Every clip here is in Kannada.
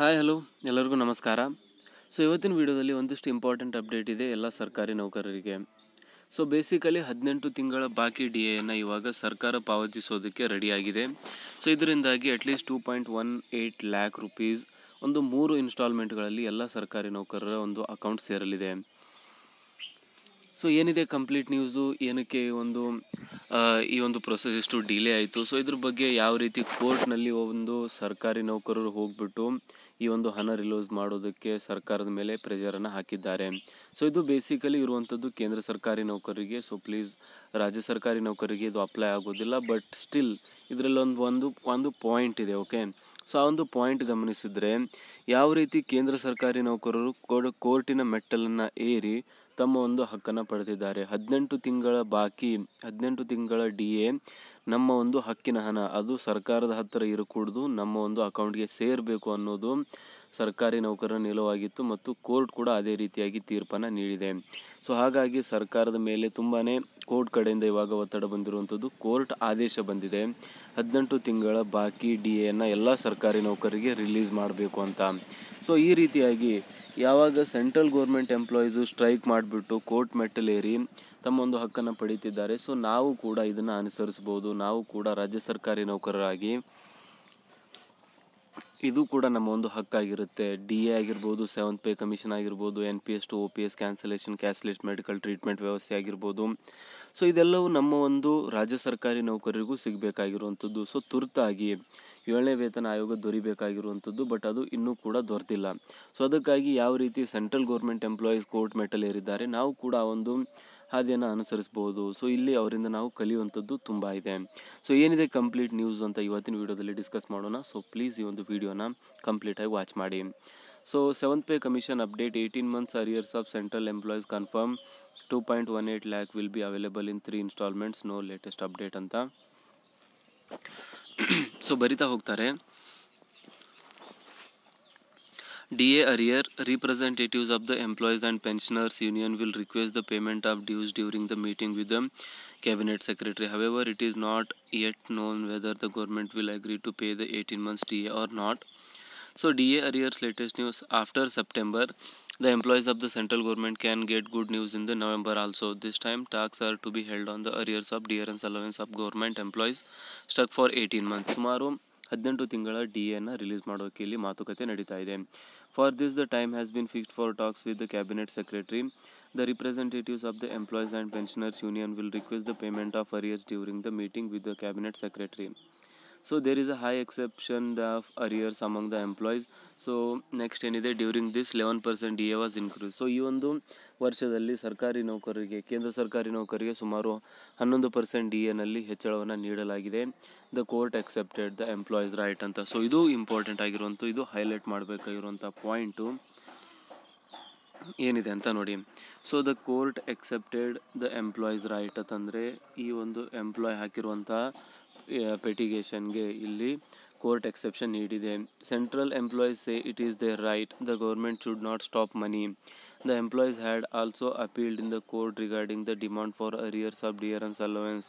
ಹಾಯ್ ಹಲೋ ಎಲ್ಲರಿಗೂ ನಮಸ್ಕಾರ ಸೊ ಇವತ್ತಿನ ವಿಡಿಯೋದಲ್ಲಿ ಒಂದಿಷ್ಟು ಇಂಪಾರ್ಟೆಂಟ್ ಅಪ್ಡೇಟ್ ಇದೆ ಎಲ್ಲ ಸರ್ಕಾರಿ ನೌಕರರಿಗೆ ಸೊ ಬೇಸಿಕಲಿ ಹದಿನೆಂಟು ತಿಂಗಳ ಬಾಕಿ ಡಿ ಎಯನ್ನು ಇವಾಗ ಸರ್ಕಾರ ಪಾವತಿಸೋದಕ್ಕೆ ರೆಡಿಯಾಗಿದೆ ಸೊ ಇದರಿಂದಾಗಿ at least two point one eight lakh rupees ಒಂದು ಮೂರು ಇನ್ಸ್ಟಾಲ್ಮೆಂಟ್ಗಳಲ್ಲಿ ಎಲ್ಲ ಸರ್ಕಾರಿ ನೌಕರರ ಒಂದು ಅಕೌಂಟ್ ಸೇರಲಿದೆ ಸೊ ಏನಿದೆ ಕಂಪ್ಲೀಟ್ ನ್ಯೂಸು ಏನಕ್ಕೆ ಒಂದು ಈ ಒಂದು ಪ್ರೊಸೆಸ್ ಇಷ್ಟು ಡಿಲೇ ಆಯಿತು ಸೊ ಇದ್ರ ಬಗ್ಗೆ ಯಾವ ರೀತಿ ಕೋರ್ಟ್ನಲ್ಲಿ ಒಂದು ಸರ್ಕಾರಿ ನೌಕರರು ಹೋಗ್ಬಿಟ್ಟು ಈ ಒಂದು ಹಣ ರಿಲೋಸ್ ಮಾಡೋದಕ್ಕೆ ಸರ್ಕಾರದ ಮೇಲೆ ಪ್ರೆಜರನ್ನು ಹಾಕಿದ್ದಾರೆ ಸೊ ಇದು ಬೇಸಿಕಲಿ ಇರುವಂಥದ್ದು ಕೇಂದ್ರ ಸರ್ಕಾರಿ ನೌಕರರಿಗೆ ಸೊ ಪ್ಲೀಸ್ ರಾಜ್ಯ ಸರ್ಕಾರಿ ನೌಕರಿಗೆ ಇದು ಅಪ್ಲೈ ಆಗೋದಿಲ್ಲ ಬಟ್ ಸ್ಟಿಲ್ ಇದರಲ್ಲೊಂದು ಒಂದು ಒಂದು ಪಾಯಿಂಟ್ ಇದೆ ಓಕೆ ಸೊ ಆ ಒಂದು ಪಾಯಿಂಟ್ ಗಮನಿಸಿದರೆ ಯಾವ ರೀತಿ ಕೇಂದ್ರ ಸರ್ಕಾರಿ ನೌಕರರು ಕೋರ್ಟಿನ ಮೆಟ್ಟಲನ್ನು ಏರಿ ತಮ್ಮ ಒಂದು ಹಕ್ಕನ್ನು ಪಡೆದಿದ್ದಾರೆ ಹದಿನೆಂಟು ತಿಂಗಳ ಬಾಕಿ ಹದಿನೆಂಟು ತಿಂಗಳ ಡಿ ಎ ನಮ್ಮ ಒಂದು ಹಕ್ಕಿನ ಹಣ ಅದು ಸರ್ಕಾರದ ಹತ್ತಿರ ಇರಕೂಡ್ದು ನಮ್ಮ ಒಂದು ಅಕೌಂಟ್ಗೆ ಸೇರಬೇಕು ಅನ್ನೋದು ಸರ್ಕಾರಿ ನೌಕರರ ನಿಲುವಾಗಿತ್ತು ಮತ್ತು ಕೋರ್ಟ್ ಕೂಡ ಅದೇ ರೀತಿಯಾಗಿ ತೀರ್ಪನ್ನು ನೀಡಿದೆ ಸೊ ಹಾಗಾಗಿ ಸರ್ಕಾರದ ಮೇಲೆ ತುಂಬಾ ಕೋರ್ಟ್ ಕಡೆಯಿಂದ ಇವಾಗ ಒತ್ತಡ ಬಂದಿರುವಂಥದ್ದು ಕೋರ್ಟ್ ಆದೇಶ ಬಂದಿದೆ ಹದಿನೆಂಟು ತಿಂಗಳ ಬಾಕಿ ಡಿ ಎನ್ನ ಎಲ್ಲ ಸರ್ಕಾರಿ ನೌಕರಿಗೆ ರಿಲೀಸ್ ಮಾಡಬೇಕು ಅಂತ ಸೊ ಈ ರೀತಿಯಾಗಿ ಯಾವಾಗ ಸೆಂಟ್ರಲ್ ಗೌರ್ಮೆಂಟ್ ಎಂಪ್ಲಾಯೀಸು ಸ್ಟ್ರೈಕ್ ಮಾಡಿಬಿಟ್ಟು ಕೋರ್ಟ್ ಮೆಟ್ಟಲೇರಿ ತಮ್ಮ ಒಂದು ಹಕ್ಕನ್ನು ಪಡೀತಿದ್ದಾರೆ ಸೊ ನಾವು ಕೂಡ ಇದನ್ನು ಅನುಸರಿಸ್ಬೋದು ನಾವು ಕೂಡ ರಾಜ್ಯ ಸರ್ಕಾರಿ ನೌಕರರಾಗಿ ಇದು ಕೂಡ ನಮ್ಮ ಒಂದು ಹಕ್ಕಾಗಿರುತ್ತೆ ಡಿ ಎ ಆಗಿರ್ಬೋದು ಸೆವೆಂತ್ ಪೇ ಕಮಿಷನ್ ಆಗಿರ್ಬೋದು N P S to O P S cancellation cashless medical treatment ವ್ಯವಸ್ಥೆ ಆಗಿರ್ಬೋದು ಸೊ ಇದೆಲ್ಲವೂ ನಮ್ಮ ಒಂದು ರಾಜ್ಯ ಸರ್ಕಾರಿ ನೌಕರರಿಗೂ ಸಿಗಬೇಕಾಗಿರುವಂಥದ್ದು ಸೊ ತುರ್ತಾಗಿ ಏಳನೇ ವೇತನ ಆಯೋಗ ದೊರಿಬೇಕಾಗಿರುವಂಥದ್ದು ಬಟ್ ಅದು ಇನ್ನೂ ಕೂಡ ದೊರೆತಿಲ್ಲ ಸೊ ಅದಕ್ಕಾಗಿ ಯಾವ ರೀತಿ ಸೆಂಟ್ರಲ್ ಗೌರ್ಮೆಂಟ್ ಎಂಪ್ಲಾಯೀಸ್ ಕೋರ್ಟ್ ಮೆಟಲ್ ಏರಿದ್ದಾರೆ ನಾವು ಕೂಡ ಒಂದು ಹಾದಿಯನ್ನು ಅನುಸರಿಸ್ಬೋದು ಸೊ ಇಲ್ಲಿ ಅವರಿಂದ ನಾವು ಕಲಿಯುವಂಥದ್ದು ತುಂಬ ಇದೆ ಸೊ ಏನಿದೆ ಕಂಪ್ಲೀಟ್ ನ್ಯೂಸ್ ಅಂತ ಇವತ್ತಿನ ವೀಡಿಯೋದಲ್ಲಿ ಡಿಸ್ಕಸ್ ಮಾಡೋಣ ಸೊ ಪ್ಲೀಸ್ ಈ ಒಂದು ವಿಡಿಯೋನ ಕಂಪ್ಲೀಟಾಗಿ ವಾಚ್ ಮಾಡಿ so seventh pay commission update eighteen months arrears of central employees confirm two point one eight lakh will be available in three installments no latest update ಅಂತ ಸೊ ಬರಿತಾ ಹೋಗ್ತಾರೆ DA arrear representatives of the Employees and Pensioners Union will request the payment of dues during the meeting with the Cabinet Secretary. However, it is not yet known whether the government will agree to pay the 18 months DA or not. So, DA arrears latest news after September. The employees of the central government can get good news in the November also. This time, talks are to be held on the arrears of and allowance of government employees stuck for 18 months. ಸುಮಾರು ಹದಿನೆಂಟು ತಿಂಗಳ ಡಿ ಎನ ರಿಲೀಸ್ ಮಾಡೋಕೆ ಇಲ್ಲಿ ಮಾತುಕತೆ ನಡೀತಾ ಇದೆ for this, the time has been fixed for talks with the Cabinet Secretary. The representatives of the Employees and Pensioners Union will request the payment of arrears during the meeting with the Cabinet Secretary. So there is a high exception the arrears among the employees so next ಏನಿದೆ during this eleven percent D A was increase so ಈ ಒಂದು ವರ್ಷದಲ್ಲಿ ಸರ್ಕಾರಿ ನೌಕರರಿಗೆ ಕೇಂದ್ರ ಸರ್ಕಾರಿ ನೌಕರಿಗೆ ಸುಮಾರು ಹನ್ನೊಂದು ಪರ್ಸೆಂಟ್ ಡಿ ಎನಲ್ಲಿ ಹೆಚ್ಚಳವನ್ನು ನೀಡಲಾಗಿದೆ the court accepted the employees right ಅಂತ ಸೊ ಇದು ಇಂಪಾರ್ಟೆಂಟ್ ಆಗಿರುವಂಥ ಇದು ಹೈಲೈಟ್ ಮಾಡಬೇಕಾಗಿರುವಂಥ ಪಾಯಿಂಟು ಏನಿದೆ ಅಂತ ನೋಡಿ so the court accepted the employees right ಅಂತಂದರೆ ಈ ಒಂದು ಎಂಪ್ಲಾಯ್ ಹಾಕಿರುವಂಥ ಪೆಟಿಗೇಷನ್ಗೆ ಇಲ್ಲಿ ಕೋರ್ಟ್ ಎಕ್ಸೆಪ್ಷನ್ ನೀಡಿದೆ central employees say it is there right the government should not stop money the employees had also appealed in the court regarding the demand for arrears of dearness allowance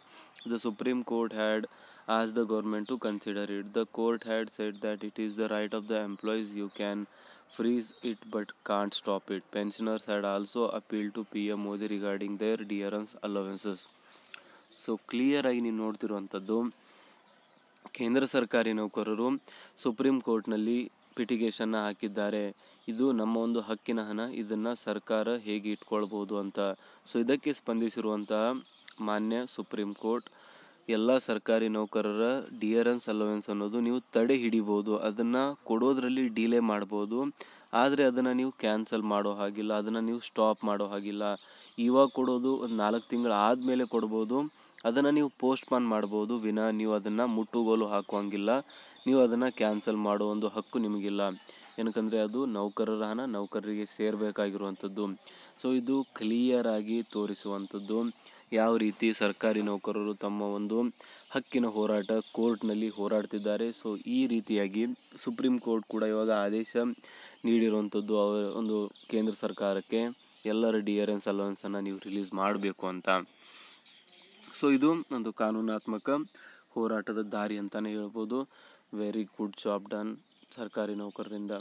the supreme court had as the government to consider it the court had set that it is the right of the employees you can freeze it but can't stop it. Pensioners had also appealed to PM Modi regarding their dearance allowances. So ಕ್ಲಿಯರಾಗಿ ನೀವು ನೋಡ್ತಿರುವಂಥದ್ದು ಕೇಂದ್ರ ಸರ್ಕಾರಿ ನೌಕರರು ಸುಪ್ರೀಂ ಕೋರ್ಟ್ನಲ್ಲಿ ಪಿಟಿಗೇಷನ್ನ ಹಾಕಿದ್ದಾರೆ ಇದು ನಮ್ಮ ಒಂದು ಹಕ್ಕಿನ ಹಣ ಇದನ್ನು ಸರ್ಕಾರ ಹೇಗೆ ಇಟ್ಕೊಳ್ಬೋದು ಅಂತ ಸೊ ಇದಕ್ಕೆ ಸ್ಪಂದಿಸಿರುವಂತಹ ಮಾನ್ಯ ಸುಪ್ರೀಂ ಕೋರ್ಟ್ ಎಲ್ಲ ಸರ್ಕಾರಿ ನೌಕರರ ಡಿಯರೆನ್ಸ್ ಅಲವೆನ್ಸ್ ಅನ್ನೋದು ನೀವು ತಡೆ ಹಿಡಿಬೋದು ಅದನ್ನು ಕೊಡೋದ್ರಲ್ಲಿ ಡಿಲೇ ಮಾಡ್ಬೋದು ಆದರೆ ಅದನ್ನು ನೀವು ಕ್ಯಾನ್ಸಲ್ ಮಾಡೋ ಹಾಗಿಲ್ಲ ಅದನ್ನು ನೀವು ಸ್ಟಾಪ್ ಮಾಡೋ ಹಾಗಿಲ್ಲ ಇವಾಗ ಕೊಡೋದು ಒಂದು ನಾಲ್ಕು ತಿಂಗಳು ಆದಮೇಲೆ ಕೊಡ್ಬೋದು ಅದನ್ನು ನೀವು ಪೋಸ್ಟ್ಪಾನ್ ಮಾಡ್ಬೋದು ವಿನಾ ನೀವು ಅದನ್ನು ಮುಟ್ಟುಗೋಲು ಹಾಕುವಂಗಿಲ್ಲ ನೀವು ಅದನ್ನು ಕ್ಯಾನ್ಸಲ್ ಮಾಡೋ ಒಂದು ಹಕ್ಕು ನಿಮಗಿಲ್ಲ ಏನಕ್ಕಂದರೆ ಅದು ನೌಕರರ ಹಣ ನೌಕರರಿಗೆ ಸೇರಬೇಕಾಗಿರುವಂಥದ್ದು ಸೊ ಇದು ಆಗಿ ತೋರಿಸುವಂಥದ್ದು ಯಾವ ರೀತಿ ಸರ್ಕಾರಿ ನೌಕರರು ತಮ್ಮ ಒಂದು ಹಕ್ಕಿನ ಹೋರಾಟ ಕೋರ್ಟ್ನಲ್ಲಿ ಹೋರಾಡ್ತಿದ್ದಾರೆ ಸೊ ಈ ರೀತಿಯಾಗಿ ಸುಪ್ರೀಂ ಕೋರ್ಟ್ ಕೂಡ ಇವಾಗ ಆದೇಶ ನೀಡಿರುವಂಥದ್ದು ಅವರ ಒಂದು ಕೇಂದ್ರ ಸರ್ಕಾರಕ್ಕೆ ಎಲ್ಲರ ಡಿ ಆರ್ ಎನ್ಸ್ ಅಲೋನ್ಸನ್ನು ನೀವು ರಿಲೀಸ್ ಮಾಡಬೇಕು ಅಂತ ಸೊ ಇದು ಒಂದು ಕಾನೂನಾತ್ಮಕ ಹೋರಾಟದ ದಾರಿ ಅಂತಲೇ ಹೇಳ್ಬೋದು ವೆರಿ ಗುಡ್ ಜಾಬ್ ಡನ್ ಸರ್ಕಾರಿ ನೌಕರರಿಂದ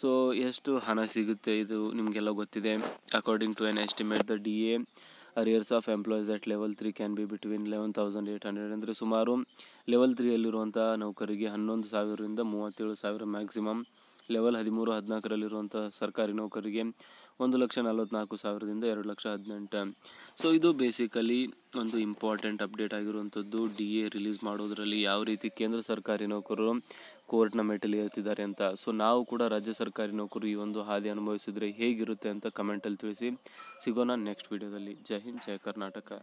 ಸೊ ಎಷ್ಟು ಹಣ ಸಿಗುತ್ತೆ ಇದು ನಿಮಗೆಲ್ಲ ಗೊತ್ತಿದೆ according to an estimate the D A arrears of employees at level three can be between eleven thousand eight hundred ಅಂದರೆ ಸುಮಾರು ಲೆವೆಲ್ ತ್ರೀಯಲ್ಲಿರುವಂಥ ನೌಕರಿಗೆ ಹನ್ನೊಂದು ಸಾವಿರದಿಂದ ಮೂವತ್ತೇಳು ಸಾವಿರ ಮ್ಯಾಕ್ಸಿಮಮ್ ಲೆವೆಲ್ ಹದಿಮೂರು ಹದಿನಾಲ್ಕರಲ್ಲಿರುವಂಥ ಸರ್ಕಾರಿ ನೌಕರಿಗೆ ಒಂದು ಲಕ್ಷ ನಲವತ್ತ್ನಾಲ್ಕು ಸಾವಿರದಿಂದ ಎರಡು ಲಕ್ಷ ಹದಿನೆಂಟು ಸೊ ಇದು ಬೇಸಿಕಲಿ ಒಂದು ಇಂಪಾರ್ಟೆಂಟ್ ಅಪ್ಡೇಟ್ ಆಗಿರುವಂಥದ್ದು ಡಿ ಎ ರಿಲೀಸ್ ಮಾಡೋದರಲ್ಲಿ ಯಾವ ರೀತಿ ಕೇಂದ್ರ ಸರ್ಕಾರಿ ನೌಕರರು ಕೋರ್ಟ್ನ ಮೆಟ್ಟಲು ಏರ್ತಿದ್ದಾರೆ ಅಂತ ಸೊ ನಾವು ಕೂಡ ರಾಜ್ಯ ಸರ್ಕಾರಿ ನೌಕರು ಈ ಒಂದು ಹಾದಿ ಅನುಭವಿಸಿದರೆ ಹೇಗಿರುತ್ತೆ ಅಂತ ಕಮೆಂಟಲ್ಲಿ ತಿಳಿಸಿ ಸಿಗೋಣ ನೆಕ್ಸ್ಟ್ ವಿಡಿಯೋದಲ್ಲಿ ಜೈ ಹಿಂದ್ ಜೈ ಕರ್ನಾಟಕ